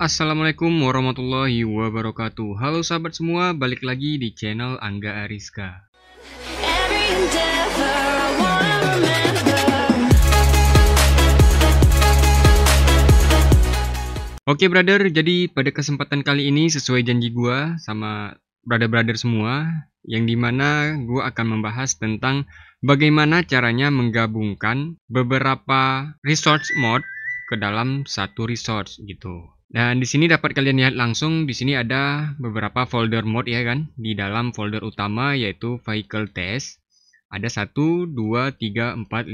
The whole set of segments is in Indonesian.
Assalamualaikum warahmatullahi wabarakatuh Halo sahabat semua, balik lagi di channel Angga Ariska Oke brother, jadi pada kesempatan kali ini sesuai janji gua sama brother-brother semua yang dimana gue akan membahas tentang bagaimana caranya menggabungkan beberapa resource mod ke dalam satu resource gitu. Dan di sini dapat kalian lihat langsung di sini ada beberapa folder mode ya kan. Di dalam folder utama yaitu vehicle test ada 1 2 3 4 5 6 7 8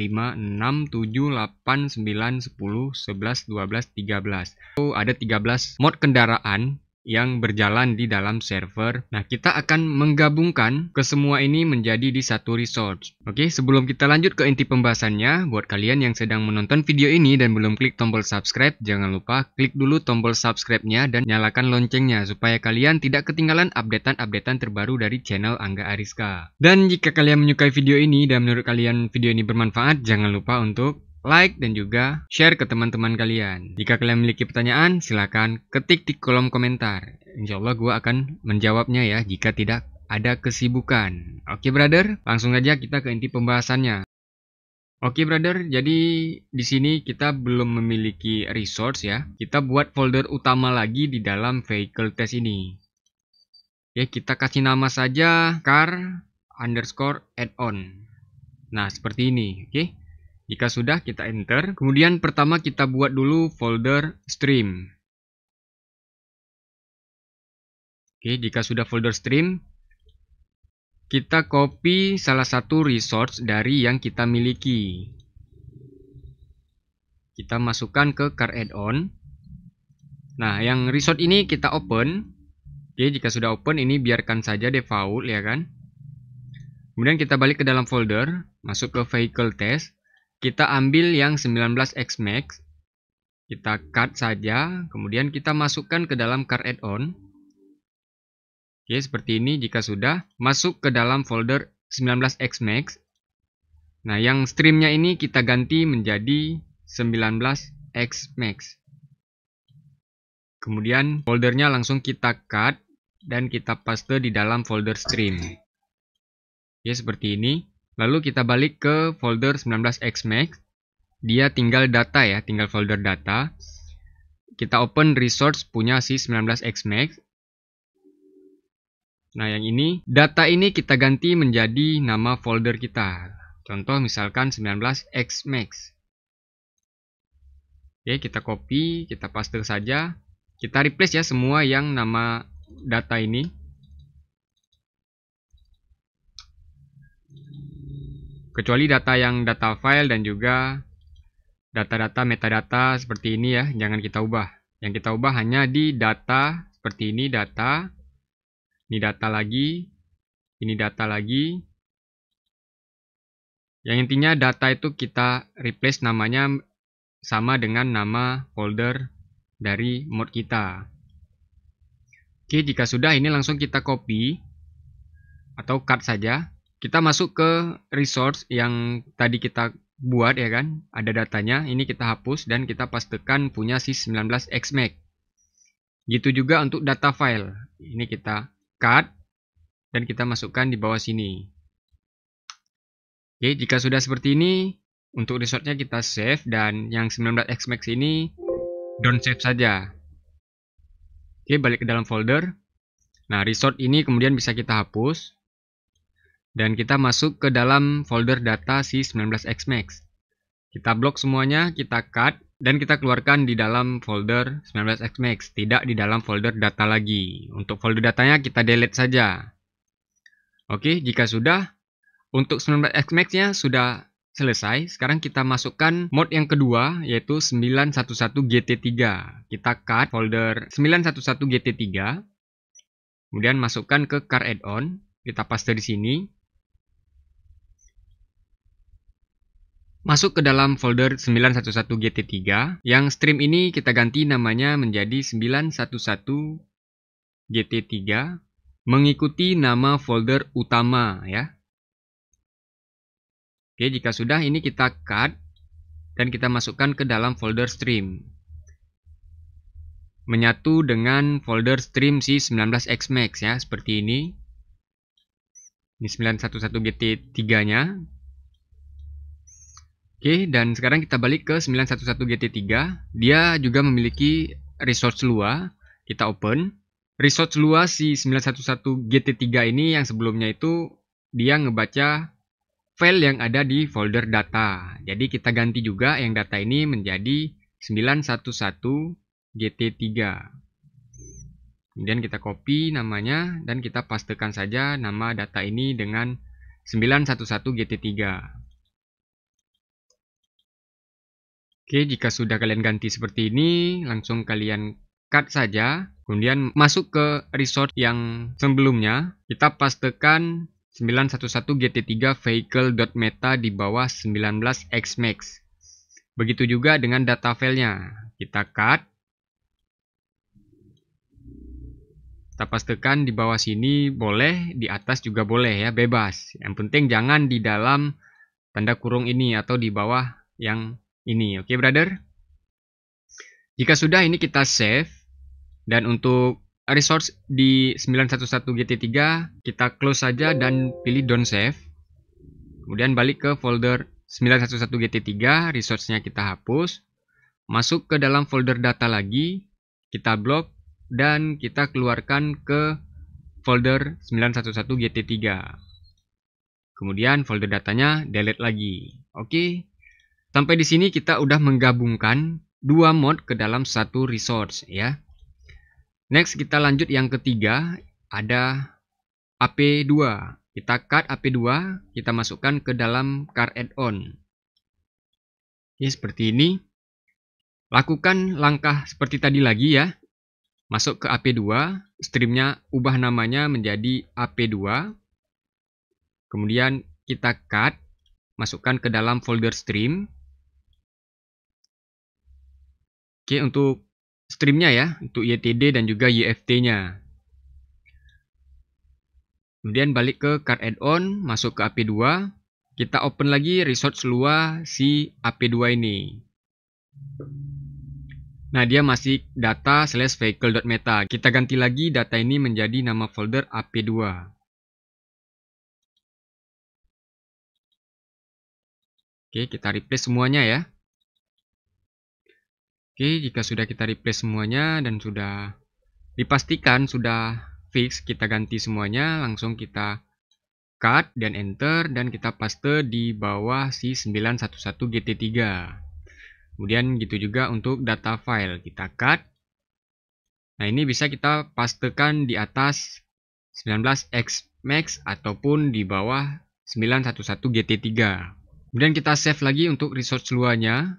9 10 11 12 13. Itu ada 13 mode kendaraan yang berjalan di dalam server. Nah, kita akan menggabungkan ke semua ini menjadi di satu resource. Oke, sebelum kita lanjut ke inti pembahasannya, buat kalian yang sedang menonton video ini dan belum klik tombol subscribe, jangan lupa klik dulu tombol subscribe-nya dan nyalakan loncengnya supaya kalian tidak ketinggalan updatean-updatean terbaru dari channel Angga Ariska. Dan jika kalian menyukai video ini dan menurut kalian video ini bermanfaat, jangan lupa untuk like, dan juga share ke teman-teman kalian. Jika kalian memiliki pertanyaan, silahkan ketik di kolom komentar. Insya Allah gue akan menjawabnya ya jika tidak ada kesibukan. Oke brother, langsung aja kita ke inti pembahasannya. Oke brother, jadi di sini kita belum memiliki resource ya. Kita buat folder utama lagi di dalam vehicle test ini. Ya, kita kasih nama saja car underscore add-on. Nah, seperti ini, oke. Okay? Jika sudah, kita enter. Kemudian pertama kita buat dulu folder stream. Oke, jika sudah folder stream, kita copy salah satu resource dari yang kita miliki. Kita masukkan ke car add-on. Nah, yang resource ini kita open. Oke, jika sudah open, ini biarkan saja default, ya kan? Kemudian kita balik ke dalam folder, masuk ke vehicle test. Kita ambil yang 19 X Max, kita cut saja, kemudian kita masukkan ke dalam card add-on. Oke, seperti ini jika sudah masuk ke dalam folder 19 X Max. Nah, yang streamnya ini kita ganti menjadi 19 X Max. Kemudian foldernya langsung kita cut dan kita paste di dalam folder stream. oke seperti ini. Lalu kita balik ke folder 19xmax. Dia tinggal data ya, tinggal folder data. Kita open resource punya si 19xmax. Nah, yang ini, data ini kita ganti menjadi nama folder kita. Contoh misalkan 19xmax. Oke, kita copy, kita paste saja. Kita replace ya semua yang nama data ini. kecuali data yang data file dan juga data-data metadata seperti ini ya jangan kita ubah yang kita ubah hanya di data seperti ini data ini data lagi ini data lagi yang intinya data itu kita replace namanya sama dengan nama folder dari mod kita oke jika sudah ini langsung kita copy atau cut saja kita masuk ke resource yang tadi kita buat ya kan ada datanya ini kita hapus dan kita pastikan punya si 19 xmac gitu juga untuk data file ini kita cut dan kita masukkan di bawah sini oke jika sudah seperti ini untuk resource-nya kita save dan yang 19xmax ini don't save saja oke balik ke dalam folder nah resource ini kemudian bisa kita hapus dan kita masuk ke dalam folder data si 19xmax. Kita blok semuanya, kita cut, dan kita keluarkan di dalam folder 19xmax, tidak di dalam folder data lagi. Untuk folder datanya kita delete saja. Oke, jika sudah, untuk 19xmax-nya sudah selesai. Sekarang kita masukkan mode yang kedua, yaitu 911GT3. Kita cut folder 911GT3, kemudian masukkan ke car add-on, kita paste di sini. Masuk ke dalam folder 911 GT3 yang stream ini kita ganti namanya menjadi 911 GT3 mengikuti nama folder utama ya. Oke, jika sudah ini kita cut dan kita masukkan ke dalam folder stream. Menyatu dengan folder stream si 19xmax ya, seperti ini. Ini 911 GT3-nya, Oke, dan sekarang kita balik ke 911 GT3. Dia juga memiliki resource Lua. Kita open. Resource Lua si 911 GT3 ini yang sebelumnya itu dia ngebaca file yang ada di folder data. Jadi kita ganti juga yang data ini menjadi 911 GT3. Kemudian kita copy namanya dan kita pastekan saja nama data ini dengan 911 GT3. Oke, jika sudah kalian ganti seperti ini, langsung kalian cut saja. Kemudian masuk ke resort yang sebelumnya. Kita pastekan 911GT3 vehicle.meta di bawah 19xmax. Begitu juga dengan data filenya. Kita cut. Kita pastekan di bawah sini boleh, di atas juga boleh ya, bebas. Yang penting jangan di dalam tanda kurung ini atau di bawah yang ini. Oke, okay, brother? Jika sudah, ini kita save. Dan untuk resource di 911 GT3, kita close saja dan pilih don't save. Kemudian balik ke folder 911 GT3, resource-nya kita hapus. Masuk ke dalam folder data lagi, kita blok, dan kita keluarkan ke folder 911 GT3. Kemudian folder datanya delete lagi. Oke, okay. Sampai di sini kita udah menggabungkan dua mod ke dalam satu resource ya. Next kita lanjut yang ketiga ada AP2. Kita cut AP2, kita masukkan ke dalam car add-on. Ya seperti ini. Lakukan langkah seperti tadi lagi ya. Masuk ke AP2, streamnya ubah namanya menjadi AP2. Kemudian kita cut, masukkan ke dalam folder stream Oke, untuk streamnya ya, untuk YTD dan juga YFT-nya. Kemudian balik ke card add-on, masuk ke AP2. Kita open lagi resource seluas si AP2 ini. Nah, dia masih data slash vehicle.meta. Kita ganti lagi data ini menjadi nama folder AP2. Oke, kita replace semuanya ya. Oke, jika sudah kita replace semuanya dan sudah dipastikan sudah fix, kita ganti semuanya, langsung kita cut dan enter dan kita paste di bawah si 911 GT3. Kemudian gitu juga untuk data file, kita cut. Nah, ini bisa kita pastekan di atas 19X Max ataupun di bawah 911 GT3. Kemudian kita save lagi untuk resource luarnya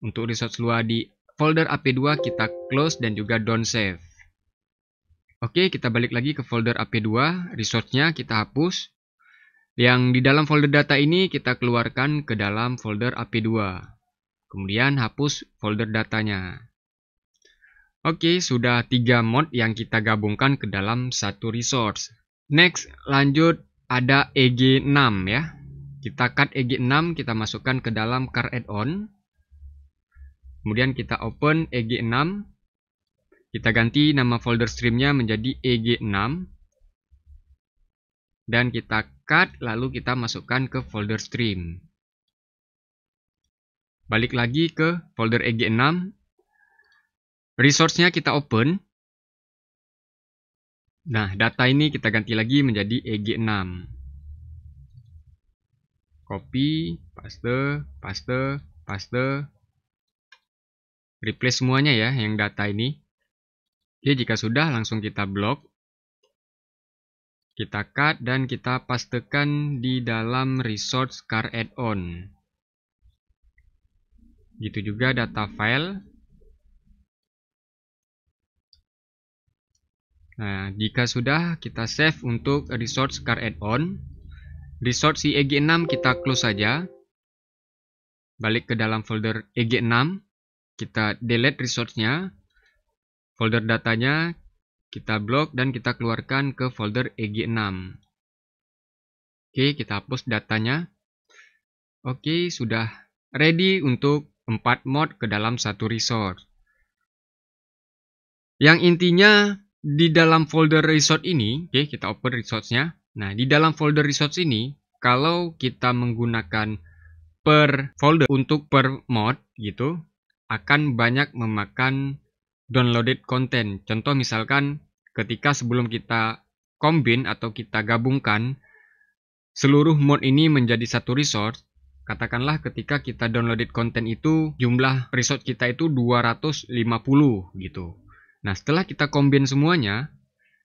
untuk resource luar di folder AP2 kita close dan juga don't save. Oke, kita balik lagi ke folder AP2, resource-nya kita hapus. Yang di dalam folder data ini kita keluarkan ke dalam folder AP2. Kemudian hapus folder datanya. Oke, sudah tiga mod yang kita gabungkan ke dalam satu resource. Next, lanjut ada EG6 ya. Kita cut EG6, kita masukkan ke dalam car add-on. Kemudian kita open EG6. Kita ganti nama folder streamnya menjadi EG6. Dan kita cut, lalu kita masukkan ke folder stream. Balik lagi ke folder EG6. Resource-nya kita open. Nah, data ini kita ganti lagi menjadi EG6 copy, paste, paste, paste, Replace semuanya ya yang data ini. Oke, jika sudah langsung kita blok. Kita cut dan kita pastekan di dalam resource car add-on. Gitu juga data file. Nah, jika sudah kita save untuk resource car add-on. Resource si eg 6 kita close saja. Balik ke dalam folder eg 6 kita delete resource-nya, folder datanya, kita blok dan kita keluarkan ke folder EG6. Oke, kita hapus datanya. Oke, sudah ready untuk 4 mod ke dalam satu resource. Yang intinya di dalam folder resource ini, oke, kita open resource-nya. Nah, di dalam folder resource ini, kalau kita menggunakan per folder untuk per mod gitu, akan banyak memakan downloaded content. Contoh misalkan ketika sebelum kita combine atau kita gabungkan seluruh mode ini menjadi satu resource, katakanlah ketika kita downloaded content itu jumlah resource kita itu 250 gitu. Nah, setelah kita combine semuanya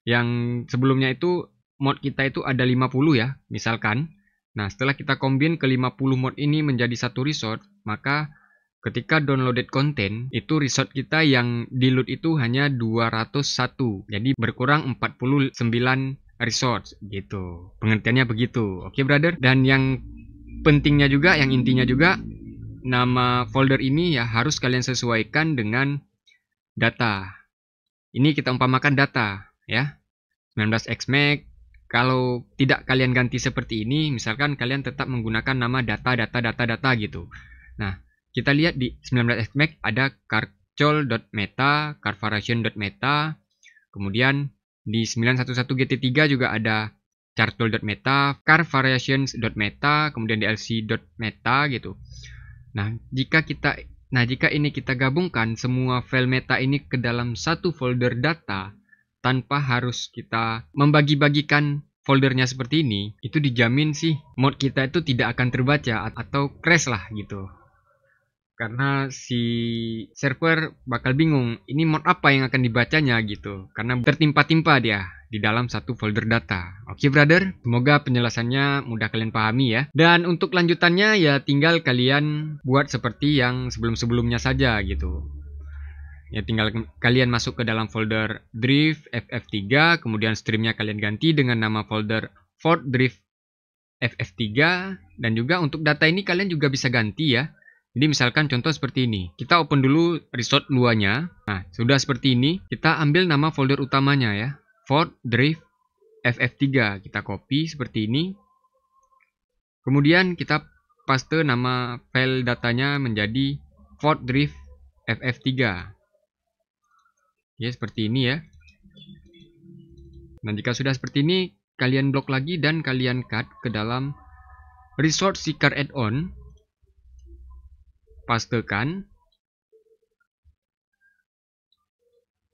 yang sebelumnya itu mode kita itu ada 50 ya, misalkan. Nah, setelah kita combine ke 50 mod ini menjadi satu resource, maka Ketika downloaded konten, itu resort kita yang di loot itu hanya 201. Jadi berkurang 49 resort gitu. Pengertiannya begitu. Oke, okay, brother. Dan yang pentingnya juga, yang intinya juga nama folder ini ya harus kalian sesuaikan dengan data. Ini kita umpamakan data ya. 19xmag kalau tidak kalian ganti seperti ini, misalkan kalian tetap menggunakan nama data data data data gitu. Nah, kita lihat di 19xMac ada carcol.meta, carvaration.meta, kemudian di 911GT3 juga ada chartol.meta, carvariations.meta, kemudian dlc.meta gitu. Nah, jika kita nah jika ini kita gabungkan semua file meta ini ke dalam satu folder data tanpa harus kita membagi-bagikan foldernya seperti ini, itu dijamin sih mod kita itu tidak akan terbaca atau crash lah gitu karena si server bakal bingung ini mod apa yang akan dibacanya gitu karena tertimpa-timpa dia di dalam satu folder data. Oke okay, brother, semoga penjelasannya mudah kalian pahami ya. Dan untuk lanjutannya ya tinggal kalian buat seperti yang sebelum-sebelumnya saja gitu. Ya tinggal kalian masuk ke dalam folder drift ff3, kemudian streamnya kalian ganti dengan nama folder ford drift ff3 dan juga untuk data ini kalian juga bisa ganti ya jadi misalkan contoh seperti ini. Kita open dulu resort luanya. Nah, sudah seperti ini. Kita ambil nama folder utamanya ya. Ford Drive FF3. Kita copy seperti ini. Kemudian kita paste nama file datanya menjadi Ford Drive FF3. Ya, seperti ini ya. Nah, jika sudah seperti ini, kalian blok lagi dan kalian cut ke dalam Resort Seeker Add-on pastekan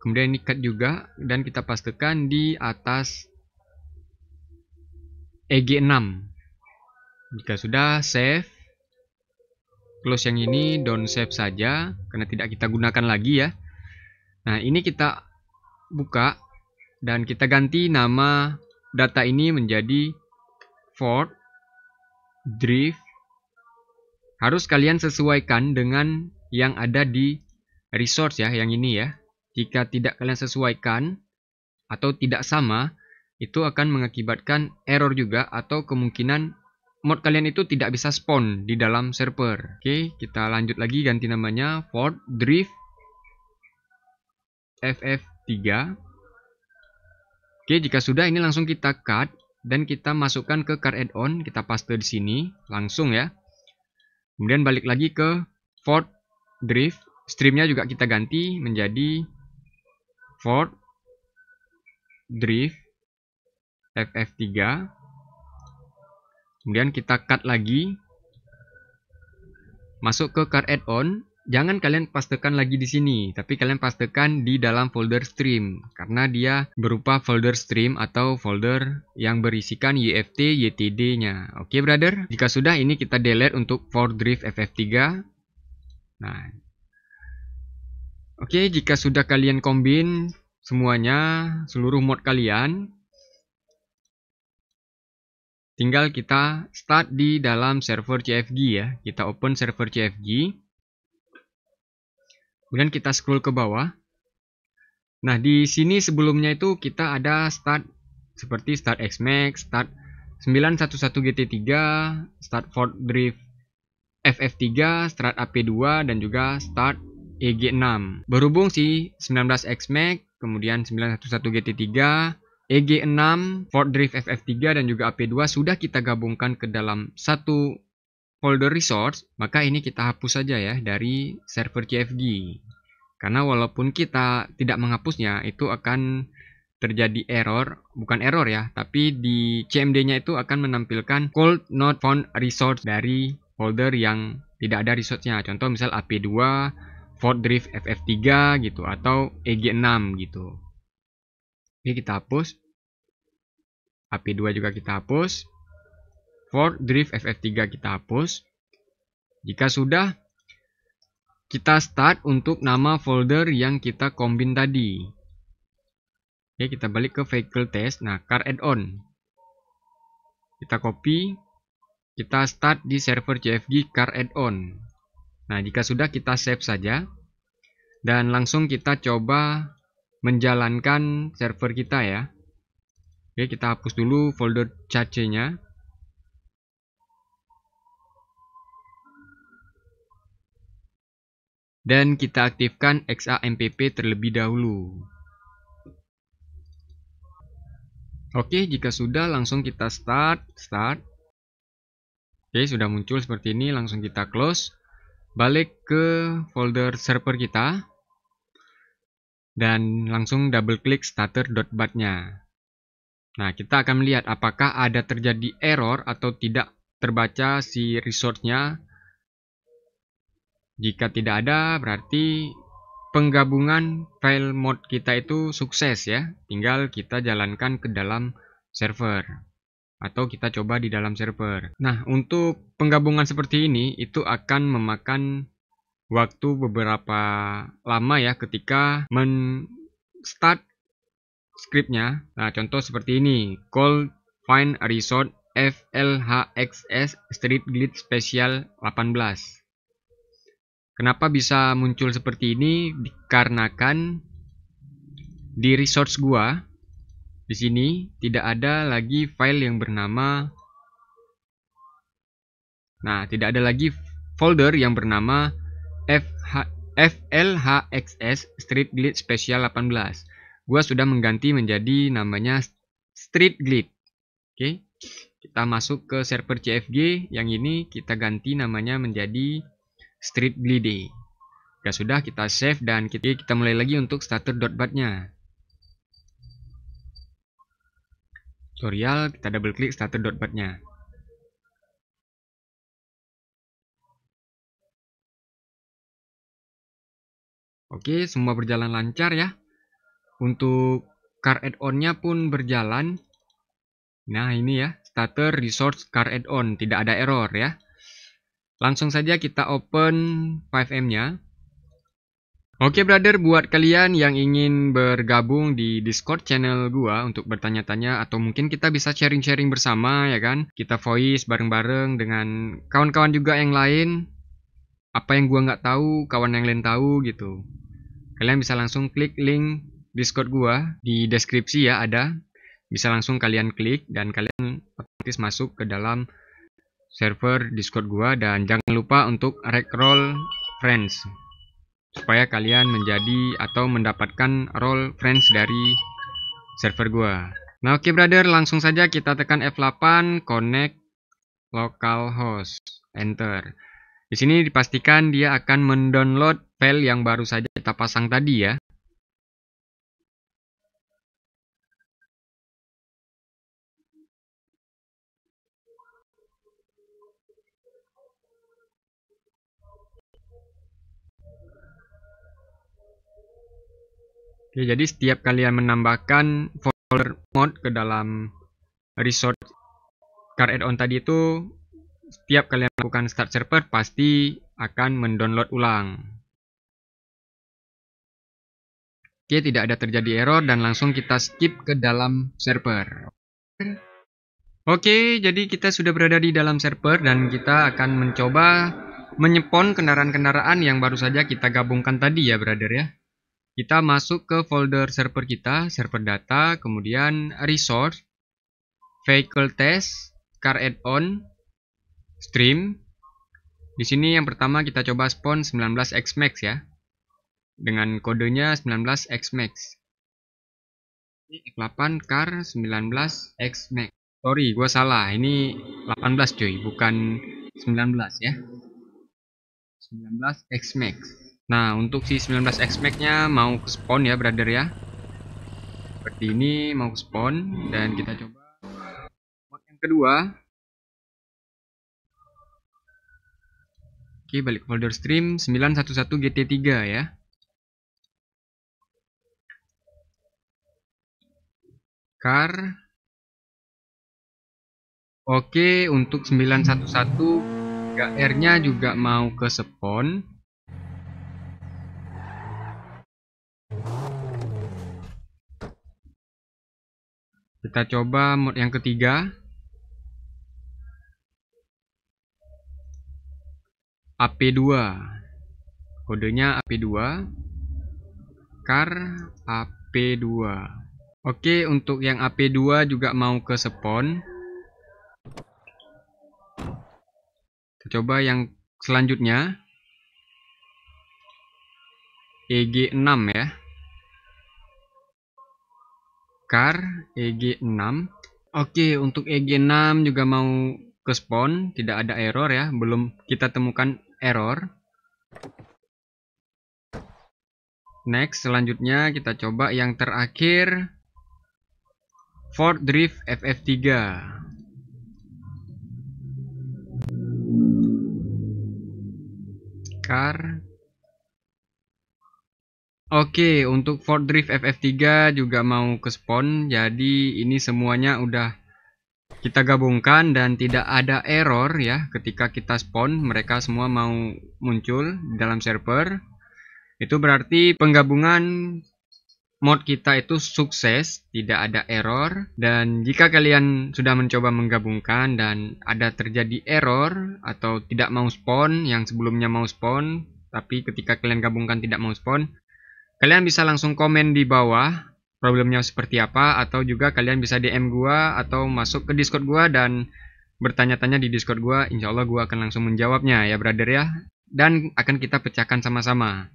kemudian ini cut juga dan kita pastekan di atas EG6 jika sudah save close yang ini don't save saja karena tidak kita gunakan lagi ya nah ini kita buka dan kita ganti nama data ini menjadi Ford Drift harus kalian sesuaikan dengan yang ada di resource ya, yang ini ya. Jika tidak kalian sesuaikan atau tidak sama, itu akan mengakibatkan error juga atau kemungkinan mod kalian itu tidak bisa spawn di dalam server. Oke, kita lanjut lagi ganti namanya Ford Drift FF3. Oke, jika sudah ini langsung kita cut dan kita masukkan ke card add-on, kita paste di sini langsung ya. Kemudian balik lagi ke Ford Drift. Streamnya juga kita ganti menjadi Ford Drift FF3. Kemudian kita cut lagi. Masuk ke Car Add-on. Jangan kalian pastekan lagi di sini, tapi kalian pastekan di dalam folder stream karena dia berupa folder stream atau folder yang berisikan UFT YTD-nya. Oke, okay, brother. Jika sudah ini kita delete untuk for drift FF3. Nah. Oke, okay, jika sudah kalian combine semuanya, seluruh mod kalian, tinggal kita start di dalam server CFG ya. Kita open server CFG. Kemudian kita scroll ke bawah. Nah, di sini sebelumnya itu kita ada start seperti start XMAX, start 911 GT3, start Ford Drift FF3, start AP2, dan juga start EG6. Berhubung si 19 XMAX, kemudian 911 GT3, EG6, Ford Drift FF3, dan juga AP2 sudah kita gabungkan ke dalam satu folder resource, maka ini kita hapus saja ya dari server CFG. Karena walaupun kita tidak menghapusnya, itu akan terjadi error, bukan error ya, tapi di CMD-nya itu akan menampilkan cold not found resource dari folder yang tidak ada resource-nya. Contoh misal AP2, Ford Drift FF3 gitu, atau EG6 gitu. Ini kita hapus. AP2 juga kita hapus for drift FF3 kita hapus. Jika sudah, kita start untuk nama folder yang kita kombin tadi. Oke, kita balik ke vehicle test. Nah, car add-on. Kita copy. Kita start di server CFG car add-on. Nah, jika sudah kita save saja. Dan langsung kita coba menjalankan server kita ya. Oke, kita hapus dulu folder cache-nya. Dan kita aktifkan XAMPP terlebih dahulu. Oke, jika sudah langsung kita start, start. Oke, sudah muncul seperti ini, langsung kita close. Balik ke folder server kita. Dan langsung double klik starter.bat-nya. Nah, kita akan melihat apakah ada terjadi error atau tidak terbaca si resource-nya jika tidak ada, berarti penggabungan file mode kita itu sukses ya. Tinggal kita jalankan ke dalam server atau kita coba di dalam server. Nah, untuk penggabungan seperti ini itu akan memakan waktu beberapa lama ya ketika men start scriptnya. Nah, contoh seperti ini, call find resort flhxs street glitch special 18. Kenapa bisa muncul seperti ini? Dikarenakan di resource gua di sini tidak ada lagi file yang bernama Nah, tidak ada lagi folder yang bernama FH, FLHXS Street Glitch Special 18. Gua sudah mengganti menjadi namanya Street Glitch. Oke. Okay. Kita masuk ke server CFG yang ini kita ganti namanya menjadi street bleed. Ya sudah kita save dan kita, kita mulai lagi untuk starter.bat-nya. Tutorial kita double klik starter.bat-nya. Oke, semua berjalan lancar ya. Untuk car add-on-nya pun berjalan. Nah, ini ya, starter resource car add-on, tidak ada error ya. Langsung saja kita open 5M-nya. Oke okay, brother, buat kalian yang ingin bergabung di Discord channel gua untuk bertanya-tanya atau mungkin kita bisa sharing-sharing bersama ya kan. Kita voice bareng-bareng dengan kawan-kawan juga yang lain. Apa yang gua nggak tahu, kawan yang lain tahu gitu. Kalian bisa langsung klik link Discord gua di deskripsi ya ada. Bisa langsung kalian klik dan kalian otomatis masuk ke dalam server Discord gua dan jangan lupa untuk rekrol friends supaya kalian menjadi atau mendapatkan role friends dari server gua. Nah, oke okay, brother, langsung saja kita tekan F8 connect localhost enter. Di sini dipastikan dia akan mendownload file yang baru saja kita pasang tadi ya. Oke, ya, jadi setiap kalian menambahkan folder mod ke dalam resort car add-on tadi itu, setiap kalian melakukan start server pasti akan mendownload ulang. Oke, tidak ada terjadi error dan langsung kita skip ke dalam server. Oke, jadi kita sudah berada di dalam server dan kita akan mencoba menyepon kendaraan-kendaraan yang baru saja kita gabungkan tadi ya, brother ya. Kita masuk ke folder server kita, server data, kemudian resource, vehicle test, car add-on, stream. Di sini yang pertama kita coba spawn 19xmax ya. Dengan kodenya 19xmax. 8 car 19xmax. Sorry, gue salah. Ini 18 cuy, bukan 19 ya. 19xmax. Nah, untuk si 19 x nya mau ke spawn ya, brother ya. Seperti ini mau ke spawn dan kita coba mod yang kedua. Oke, balik folder stream 911 GT3 ya. Car Oke, untuk 911 GR-nya juga mau ke spawn. Kita coba mode yang ketiga. AP2. Kodenya AP2. Car AP2. Oke, untuk yang AP2 juga mau ke spawn. Kita coba yang selanjutnya. EG6 ya bakar EG6 Oke untuk EG6 juga mau ke spawn tidak ada error ya belum kita temukan error next selanjutnya kita coba yang terakhir Ford Drift FF3 car Oke, untuk Ford Drift FF3 juga mau ke spawn, jadi ini semuanya udah kita gabungkan dan tidak ada error ya ketika kita spawn, mereka semua mau muncul di dalam server. Itu berarti penggabungan mod kita itu sukses, tidak ada error. Dan jika kalian sudah mencoba menggabungkan dan ada terjadi error atau tidak mau spawn yang sebelumnya mau spawn, tapi ketika kalian gabungkan tidak mau spawn, Kalian bisa langsung komen di bawah problemnya seperti apa atau juga kalian bisa DM gua atau masuk ke Discord gua dan bertanya-tanya di Discord gua, insya Allah gua akan langsung menjawabnya ya brother ya. Dan akan kita pecahkan sama-sama.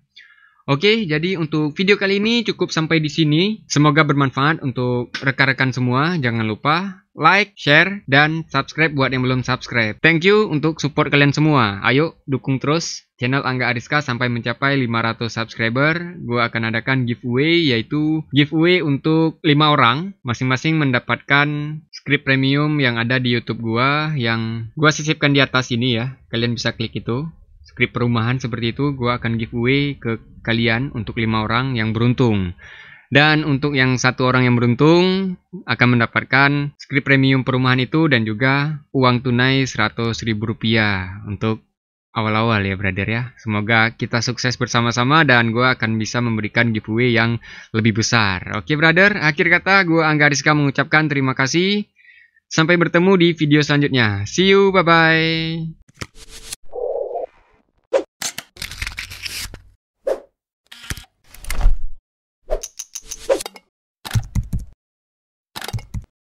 Oke, jadi untuk video kali ini cukup sampai di sini. Semoga bermanfaat untuk rekan-rekan semua. Jangan lupa like, share, dan subscribe buat yang belum subscribe. Thank you untuk support kalian semua. Ayo dukung terus channel Angga Ariska sampai mencapai 500 subscriber, gue akan adakan giveaway yaitu giveaway untuk 5 orang masing-masing mendapatkan script premium yang ada di YouTube gue yang gue sisipkan di atas ini ya. Kalian bisa klik itu. Script perumahan seperti itu gue akan giveaway ke kalian untuk 5 orang yang beruntung. Dan untuk yang satu orang yang beruntung akan mendapatkan script premium perumahan itu dan juga uang tunai ribu rupiah untuk awal-awal ya brother ya. Semoga kita sukses bersama-sama dan gue akan bisa memberikan giveaway yang lebih besar. Oke brother, akhir kata gue Angga Rizka mengucapkan terima kasih. Sampai bertemu di video selanjutnya. See you, bye-bye.